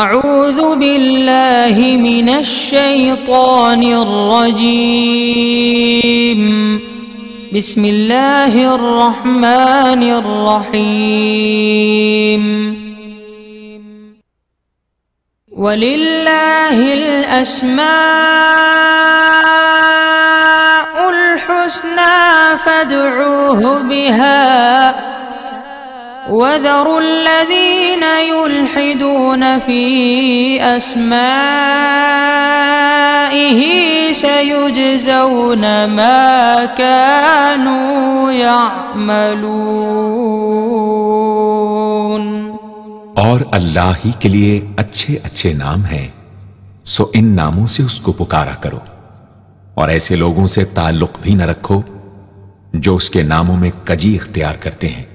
أعوذ بالله من الشيطان الرجيم بسم الله الرحمن الرحيم ولله الأسماء الحسنى فادعوه بها وذروا الذين يلحدون في أسمائه سيجزون ما كانوا يعملون और अल्लाह ही के लिए अच्छे अच्छे नाम हैं सो इन नामों से उसको पुकारा करो और ऐसे लोगों से ताल्लुक भी न रखो जो उसके नामों में कजी इख्तियार करते हैं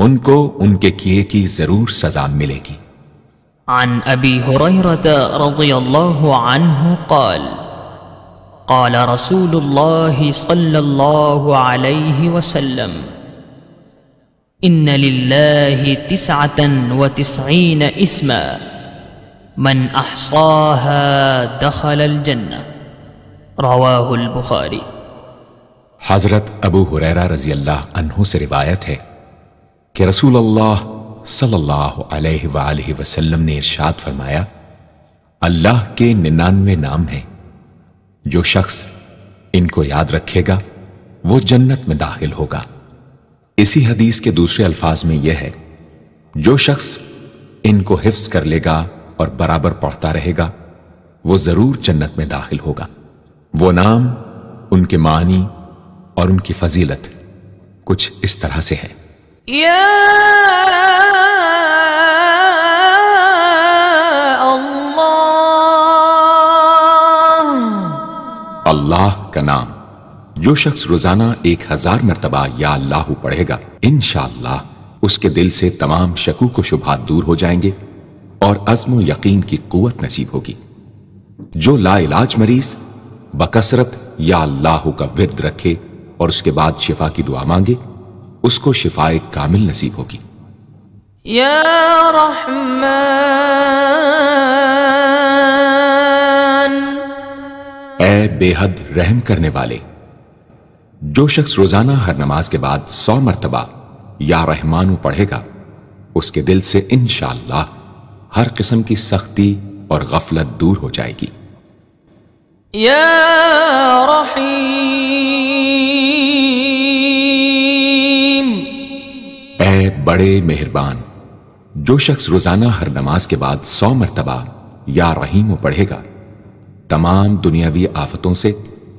उनको उनके किए की जरूर सजा मिलेगी عن أبي هريرة رضي الله عنه قال قال رسول الله صلى الله عليه وسلم إن لله تسعة وتسعين اسما من أحصاها دخل الجنة رواه البخاري حضرت अबू हुरैरा रजी अल्लाह अनहु से रिवायत है कि रसूल अल्लाह सल्लल्लाहु अलैहि वसल्लम ने इरशाद फरमाया अल्लाह के निन्यानवे नाम हैं जो शख्स इनको याद रखेगा वो जन्नत में दाखिल होगा इसी हदीस के दूसरे अल्फाज में यह है जो शख्स इनको हिफ्ज कर लेगा और बराबर पढ़ता रहेगा वो जरूर जन्नत में दाखिल होगा वो नाम उनके मानी और उनकी फजीलत कुछ इस तरह से है अल्लाह का नाम जो शख्स रोजाना एक हजार मरतबा या अल्लाह पढ़ेगा इन उसके दिल से तमाम शकू को शुभा दूर हो जाएंगे और अज़म यकीन की कुत नसीब होगी जो लाइलाज मरीज बकसरत या अल्लाह का विरद रखे और उसके बाद शिफा की दुआ मांगे उसको शिफाए कामिल नसीब होगी या ए बेहद रहम करने वाले जो शख्स रोजाना हर नमाज के बाद सौ मरतबा या रहमानू पढ़ेगा उसके दिल से इनशाला हर किस्म की सख्ती और गफलत दूर हो जाएगी या रहीम बड़े मेहरबान जो शख्स रोजाना हर नमाज के बाद सौ मरतबा या रहीम पढ़ेगा तमाम दुनियावी आफतों से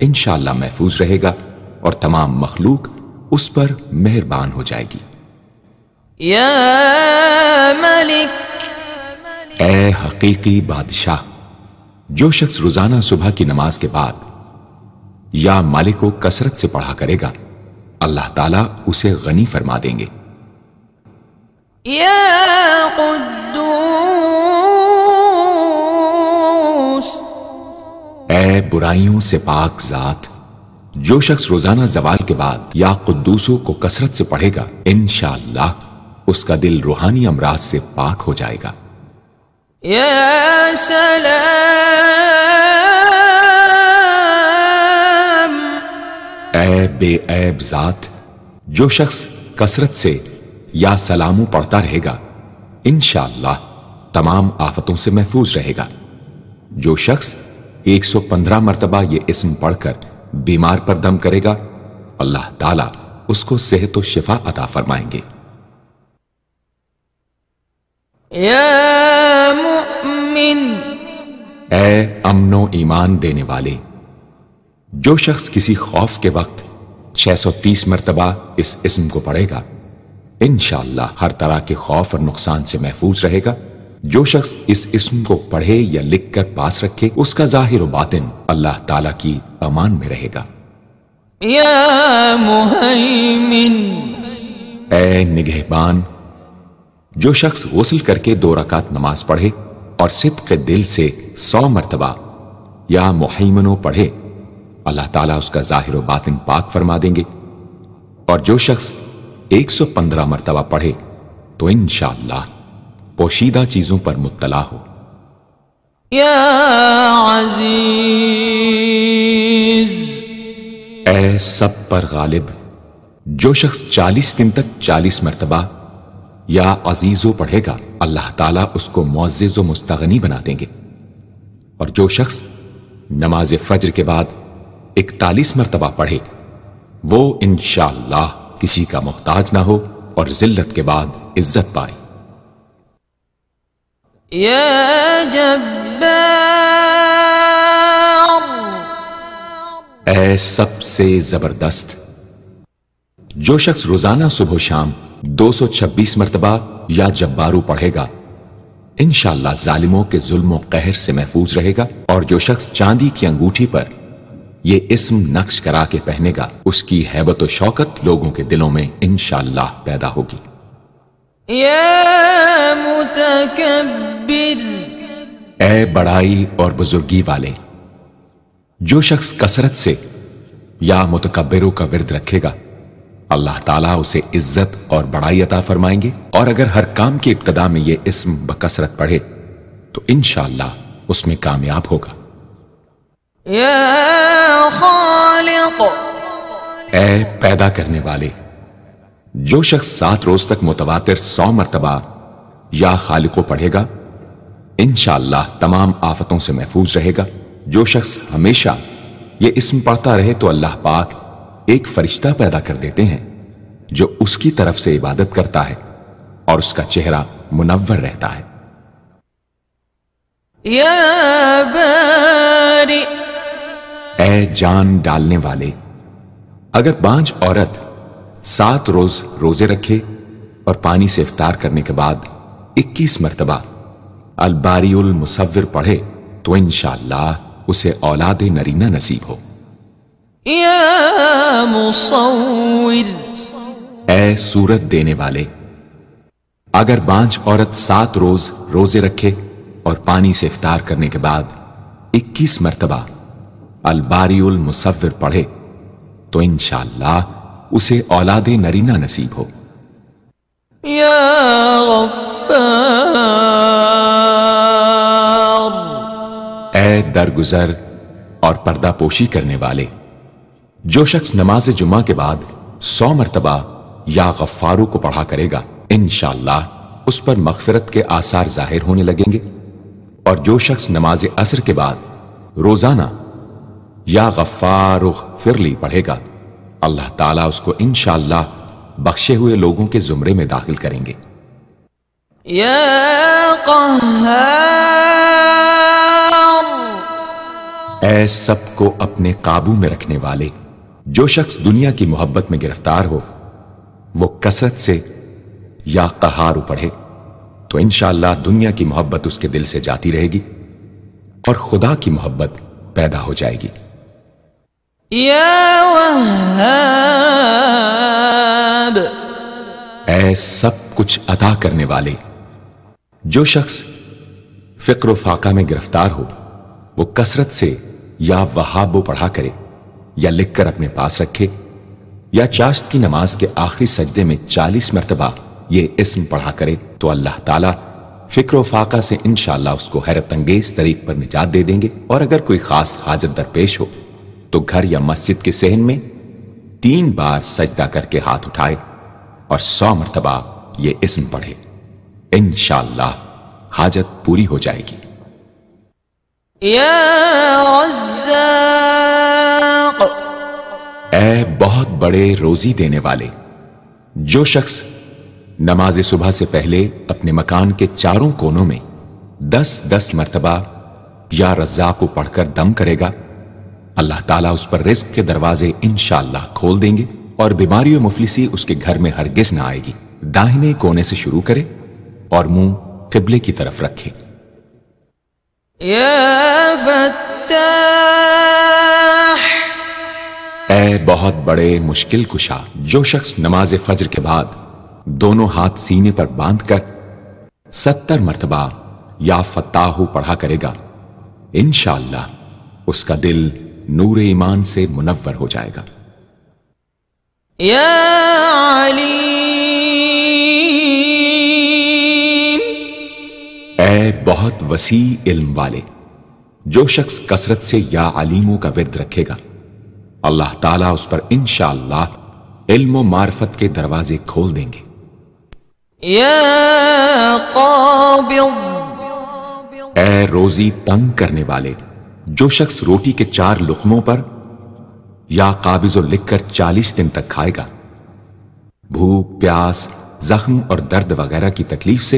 इनशाला महफूज रहेगा और तमाम मखलूक उस पर मेहरबान हो जाएगी या मलिक ए हकीकी बादशाह जो शख्स रोजाना सुबह की नमाज के बाद या मालिक को कसरत से पढ़ा करेगा अल्लाह ताला उसे गनी फरमा देंगे يا बुराइयों से पाक जात जो शख्स रोजाना जवाल के बाद या कुद्दूसों को कसरत से पढ़ेगा इन उसका दिल रूहानी अमराज से पाक हो जाएगा या सलाम ए बेऐब जात जो शख्स कसरत से या सलामों पढ़ता रहेगा इन तमाम आफतों से महफूज रहेगा जो शख्स 115 मरतबा ये इसम पढ़कर बीमार पर दम करेगा अल्लाह ताला उसको सेहत व शिफा अता फरमाएंगे ए अमनो ईमान देने वाले जो शख्स किसी खौफ के वक्त 630 मरतबा इस इसम को पढ़ेगा इन हर तरह के खौफ और नुकसान से महफूज रहेगा जो शख्स इस इसम को पढ़े या लिख कर पास रखे उसका जाहिर बातिन अल्लाह तला की अमान में रहेगा या निगहबान जो शख्स गसल करके दो रकात नमाज पढ़े और सिद्ध के दिल से सौ मरतबा या मुहैमनो पढ़े अल्लाह ताला उसका जाहिर बातिन पाक फरमा देंगे और जो शख्स 115 मरतबा पढ़े तो इन पोशीदा चीजों पर मुतला हो या सब पर गालिब जो शख्स 40 दिन तक 40 मरतबा या अजीजो पढ़ेगा अल्लाह ताला उसको मुआज़ व मुस्तगनी बना देंगे और जो शख्स नमाज फज्र के बाद इकतालीस मरतबा पढ़े वो इनशाला किसी का मोहताज ना हो और जिल्लत के बाद इज्जत पाए ऐ सबसे जबरदस्त जो शख्स रोजाना सुबह शाम 226 मरतबा या जब्बारू पढ़ेगा इनशाला जालिमों के जुल्म कहर से महफूज रहेगा और जो शख्स चांदी की अंगूठी पर ये इसम नक्श करा के पहनेगा उसकी हैबत शौकत लोगों के दिलों में इनशाला पैदा होगी ए बड़ाई और बुजुर्गी वाले जो शख्स कसरत से या मुतकबरों का विरद रखेगा अल्लाह ताला उसे इज्जत और बड़ाई अता फरमाएंगे और अगर हर काम की इब्तदा में ये इसम बकसरत पढ़े तो इन उसमें कामयाब होगा ए पैदा करने वाले जो शख्स सात रोज तक मुतवातिर सौ मरतबा या खालिको पढ़ेगा इनशाला तमाम आफतों से महफूज रहेगा जो शख्स हमेशा ये इसम पढ़ता रहे तो अल्लाह पाक एक फरिश्ता पैदा कर देते हैं जो उसकी तरफ से इबादत करता है और उसका चेहरा मुनवर रहता है या बारी ए जान डालने वाले अगर बांझ औरत सात रोज रोजे रखे और पानी से इफ्तार करने के बाद इक्कीस मरतबा उल मुसविर पढ़े तो इनशाला उसे औलाद नरीना नसीब हो ए सूरत देने वाले अगर बांझ औरत सात रोज रोजे रखे और पानी से इफ्तार करने के बाद इक्कीस मरतबा उल मुसविर पढ़े तो इनशाला उसे औलाद नरीना नसीब हो या ए दरगुजर और पर्दापोशी करने वाले जो शख्स नमाज जुमा के बाद सौ मरतबा या गफ्फारू को पढ़ा करेगा इनशाला उस पर मगफरत के आसार जाहिर होने लगेंगे और जो शख्स नमाज असर के बाद रोजाना या गफ्फार फिर ली पढ़ेगा अल्लाह ताला उसको इनशाला बख्शे हुए लोगों के जुमरे में दाखिल करेंगे ऐ सबको अपने काबू में रखने वाले जो शख्स दुनिया की मोहब्बत में गिरफ्तार हो वो कसरत से या कहार पढ़े तो इनशाला दुनिया की मोहब्बत उसके दिल से जाती रहेगी और खुदा की मोहब्बत पैदा हो जाएगी या ऐ सब कुछ अदा करने वाले जो शख्स फिक्र फाका में गिरफ्तार हो वो कसरत से या वहाबो पढ़ा करे या लिखकर अपने पास रखे या चाश्त की नमाज के आखिरी सजदे में चालीस मरतबा ये इसम पढ़ा करे तो अल्लाह ताला फिक्र फाका से इनशाला उसको हैरत अंगेज तरीक पर निजात दे देंगे और अगर कोई खास हाजत दरपेश हो तो घर या मस्जिद के सहन में तीन बार सजदा करके हाथ उठाए और सौ मरतबा ये इसम पढ़े इन हाजत पूरी हो जाएगी ए बहुत बड़े रोजी देने वाले जो शख्स नमाज सुबह से पहले अपने मकान के चारों कोनों में दस दस मरतबा या रज्जा को पढ़कर दम करेगा अल्लाह ताला उस पर रिस्क के दरवाजे इनशाला खोल देंगे और बीमारी और मुफलिसी उसके घर में हरगिज ना आएगी दाहिने कोने से शुरू करे और मुंह किबले की तरफ रखे ऐ बहुत बड़े मुश्किल कुशा जो शख्स नमाज फज्र के बाद दोनों हाथ सीने पर बांध कर सत्तर मरतबा या फताहू पढ़ा करेगा इनशाला उसका दिल नूर ईमान से मुनवर हो जाएगा या अली बहुत वसी इल्म वाले जो शख्स कसरत से या आलिमों का विरद रखेगा अल्लाह ताला उस पर इंशाला इल्म मार्फत के दरवाजे खोल देंगे ए रोजी तंग करने वाले जो शख्स रोटी के चार लुकमों पर या काबिज लिखकर चालीस दिन तक खाएगा भूख प्यास जख्म और दर्द वगैरह की तकलीफ से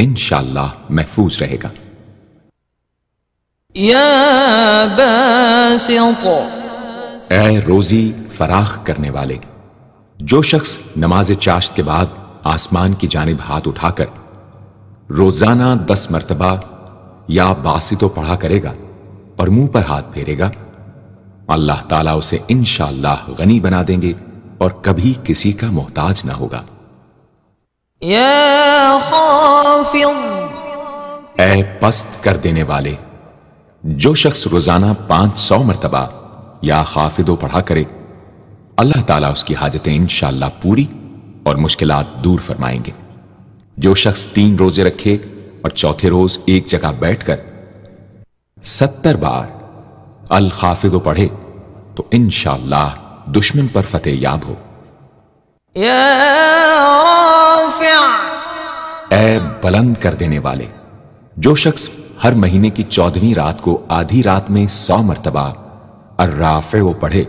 इनशाला महफूज रहेगा ए रोजी फराख करने वाले जो शख्स नमाज चाश्त के बाद आसमान की जानब हाथ उठाकर रोजाना दस मरतबा या बासी तो पढ़ा करेगा और मुंह पर हाथ फेरेगा अल्लाह ताला उसे इनशाला गनी बना देंगे और कभी किसी का मोहताज ना होगा ए पस्त कर देने वाले जो शख्स रोजाना पांच सौ मरतबा या खाफिदो पढ़ा करे अल्लाह ताला उसकी हाजतें इनशाला पूरी और मुश्किलात दूर फरमाएंगे जो शख्स तीन रोजे रखे और चौथे रोज एक जगह बैठकर सत्तर बार अल खाफिदो पढ़े तो इन दुश्मन पर फतेह याब हो ऐ बुलंद कर देने वाले जो शख्स हर महीने की चौदहवीं रात को आधी रात में सौ मरतबा अर्राफे वो पढ़े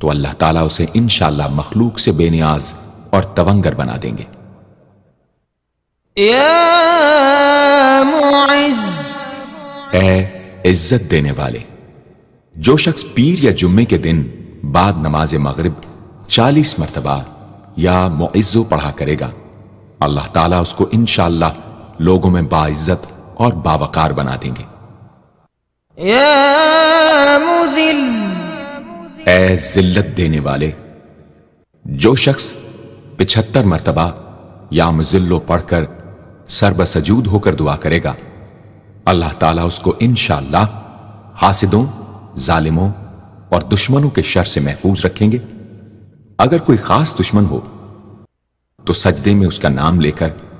तो अल्लाह ताला उसे इनशाला मखलूक से बेनियाज और तवंगर बना देंगे ए इज्जत देने वाले जो शख्स पीर या जुम्मे के दिन बाद नमाज मगरब चालीस मरतबा या मुइज़ो पढ़ा करेगा अल्लाह ताला उसको इन लोगों में बाइज्जत और बावकार बना देंगे ए जिल्लत देने वाले जो शख्स पिछहत्तर मरतबा या मुजिल्लो पढ़कर सरबसजूद होकर दुआ करेगा अल्लाह ताला उसको इनशाला हासिदों जालिमों और दुश्मनों के शर से महफूज रखेंगे अगर कोई खास दुश्मन हो तो सजदे में उसका नाम लेकर